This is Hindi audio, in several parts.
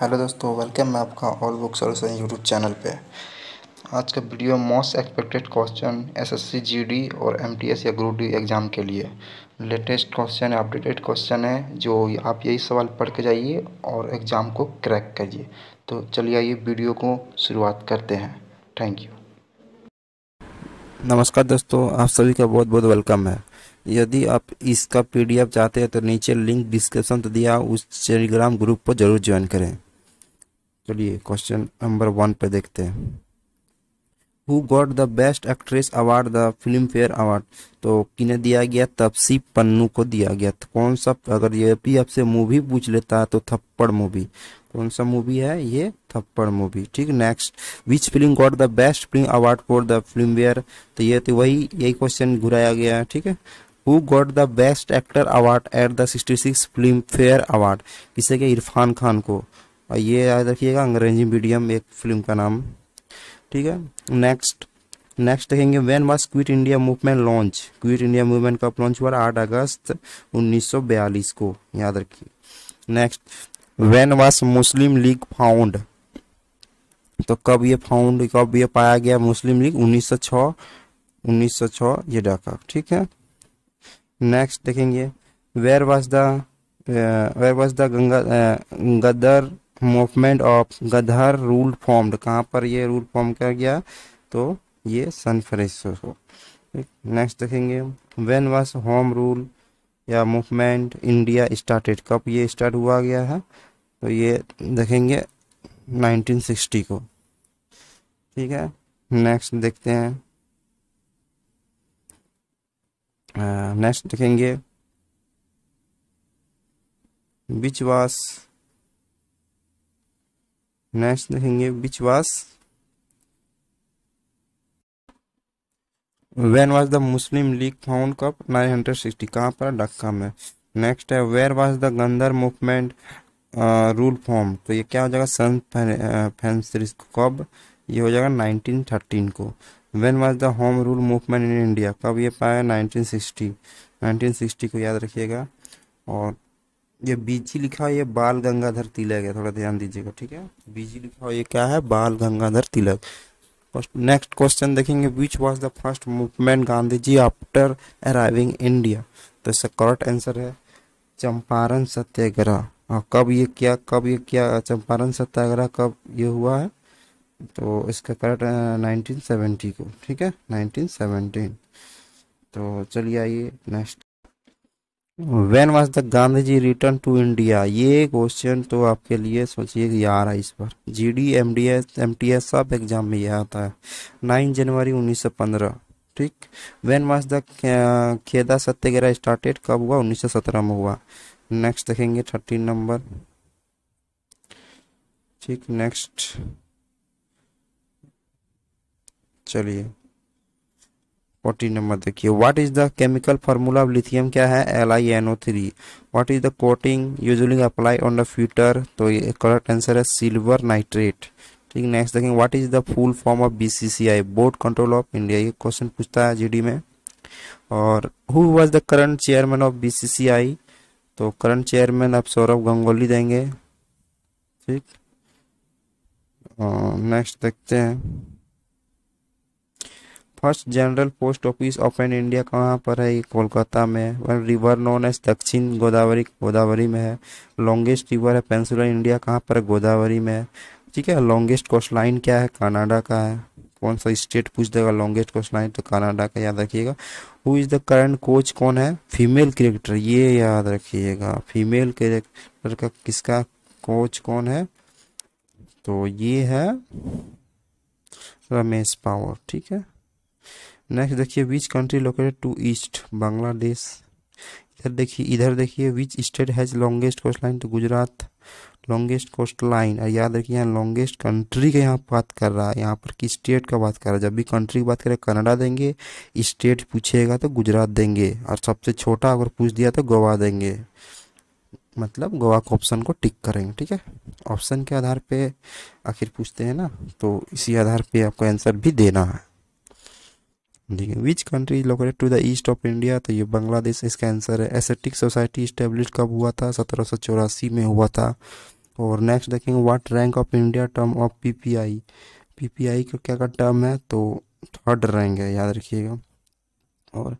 हेलो दोस्तों वेलकम है आपका all book solution YouTube channel पे आज का video most expected question SSC GD और एमटीएस या ग्रुप डी एग्ज़ाम के लिए लेटेस्ट क्वेश्चन है अपडेटेड क्वेश्चन है जो आप यही सवाल पढ़ के जाइए और एग्ज़ाम को क्रैक करिए तो चलिए आइए वीडियो को शुरुआत करते हैं थैंक यू नमस्कार दोस्तों आप सभी का बहुत बहुत वेलकम है यदि आप इसका पीडीएफ चाहते हैं तो नीचे लिंक डिस्क्रिप्शन तो दिया उस टेलीग्राम ग्रुप को जरूर ज्वाइन करें चलिए क्वेश्चन नंबर वन पे देखते हैं who got the best actress award the Filmfare award तो किन्हें दिया गया तपसी पन्नू को दिया गया तो कौन सा अगर ये भी आपसे मूवी पूछ लेता है तो थप्पड़ मूवी कौन सा मूवी है ये थप्पड़ मूवी ठीक next which film got the best film award for the Filmfare तो ये तो वही यही क्वेश्चन घुराया गया है ठीक है who got the best actor award at the sixty six Filmfare award किसे गया इरफान खान को और ये याद रखिएगा अंग्रेजी मीडियम एक फिल्म का नाम ठीक है नेक्स्ट नेक्स्ट देखेंगे when was quit India movement launch quit India movement कब लॉन्च हुआ आठ अगस्त उन्नीस को याद रखिए नेक्स्ट वैन वास मुस्लिम लीग फाउंड तो कब ये फाउंड कब ये पाया गया मुस्लिम लीग 1906 1906 ये डाका ठीक है नेक्स्ट देखेंगे where was the where was the Ganga Ghadar movement of Ghadar rule formed कहाँ पर ये रूल फॉर्म कर गया तो ये सन फ्रेसो नेक्स्ट देखेंगे वेन वॉज होम रूल या मूवमेंट इंडिया स्टार्टेड कब ये स्टार्ट हुआ गया है तो ये देखेंगे 1960 को ठीक है नेक्स्ट देखते हैं नेक्स्ट देखेंगे बिच वॉज नेक्स्ट देखेंगे which was when was the Muslim League found कप नाइन हंड्रेड सिक्सटी कहाँ पर डक्का में नेक्स्ट है where was the Ghadar movement rule form तो ये क्या हो जाएगा सन फेंसरिस uh, कब ये हो जाएगा 1913 को when was the home rule movement in India कब ये पाया 1960 1960 को याद रखिएगा और ये बीजी लिखा है ये बाल गंगाधर तिलक है थोड़ा ध्यान दीजिएगा ठीक है बीजी लिखा हुआ ये क्या है बाल गंगाधर तिलक नेक्स्ट क्वेश्चन देखेंगे which was the first movement Gandhi ji after arriving India तो इसका करेक्ट आंसर है चंपारण सत्याग्रह और हाँ, कब ये क्या कब ये क्या चंपारण सत्याग्रह कब ये हुआ है तो इसका करेक्ट नाइनटीन को ठीक है नाइनटीन तो चलिए आइए next when was the Gandhi ji return to India ये क्वेश्चन तो आपके लिए सोचिए कि आ रहा है इस बार G D M D S M T S सब एग्जाम में यह आता है नाइन जनवरी उन्नीस सौ पंद्रह ठीक when was the Kheda Satyagraha started कब हुआ उन्नीस सौ सत्रह में हुआ नेक्स्ट देखेंगे थर्टीन नंबर ठीक नेक्स्ट चलिए फोर्टीन नंबर देखिए what is the chemical formula of lithium क्या है L I N O three what is the coating usually apply on the फ्यूटर तो ये करेक्ट आंसर है सिल्वर नाइट्रेट ठीक नेक्स्ट देखेंगे what is the full form of B C C I board control of India ये क्वेश्चन पूछता है जी में और who was the current chairman of B C C I तो करंट चेयरमैन आप सौरभ गंगोली देंगे ठीक नेक्स्ट देखते हैं first general post office of an India कहाँ पर है ये कोलकाता में है रिवर नॉन एज दक्षिण गोदावरी गोदावरी में है लॉन्गेस्ट रिवर है पेंसुलर इंडिया कहाँ पर है गोदावरी में है ठीक है लॉन्गेस्ट कोस्ट लाइन क्या है कनाडा का है कौन सा स्टेट पूछ देगा लॉन्गेस्ट कोस्ट लाइन तो कनाडा का याद रखिएगा who is the current coach कौन है फीमेल क्रिकेटर ये याद रखिएगा फीमेल क्रिकेटर का किसका कोच कौन है तो ये है रमेश पावर ठीक है नेक्स्ट देखिए which country located to east Bangladesh इधर देखिए इधर देखिए which state has longest coast line तो गुजरात लॉन्गेस्ट कोस्ट लाइन और याद रखिए यहाँ लॉन्गेस्ट कंट्री का यहाँ बात कर रहा है यहाँ पर कि स्टेट का बात कर रहा है जब भी कंट्री की बात करें कनाडा देंगे स्टेट पूछेगा तो गुजरात देंगे और सबसे छोटा अगर पूछ दिया तो गोवा देंगे मतलब गोवा के ऑप्शन को टिक करेंगे ठीक है ऑप्शन के आधार पे आखिर पूछते हैं ना तो इसी आधार पे आपको आंसर भी देना है ठीक है which country is located to the east of India तो ये बांग्लादेश इसका आंसर है एसेटिक सोसाइटी स्टेब्लिश कब हुआ था सत्रह में हुआ था और नेक्स्ट देखेंगे what rank of India term of PPI PPI का क्या का टर्म है तो थर्ड रैंक है याद रखिएगा और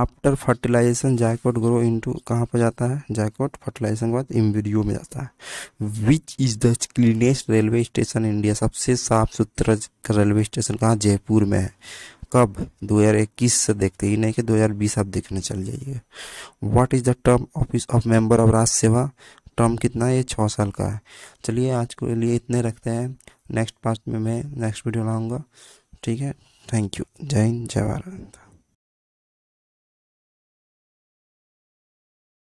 after fertilization zygote grow into कहाँ पर जाता है जैकोट फर्टिलाइजेशन के बाद इम्बीडियो में जाता है which is the cleanest railway station India सबसे साफ सुथरा रेलवे स्टेशन कहाँ जयपुर में है कब 2021 से देखते ही नहीं कि 2020 आप देखने चल जाइए what is the term office of member of Rajya Sabha term कितना है ये छः साल का है चलिए आज के लिए इतने रखते हैं नेक्स्ट पार्ट में मैं नेक्स्ट वीडियो लाऊंगा ठीक है थैंक यू जय हिंद जय भारत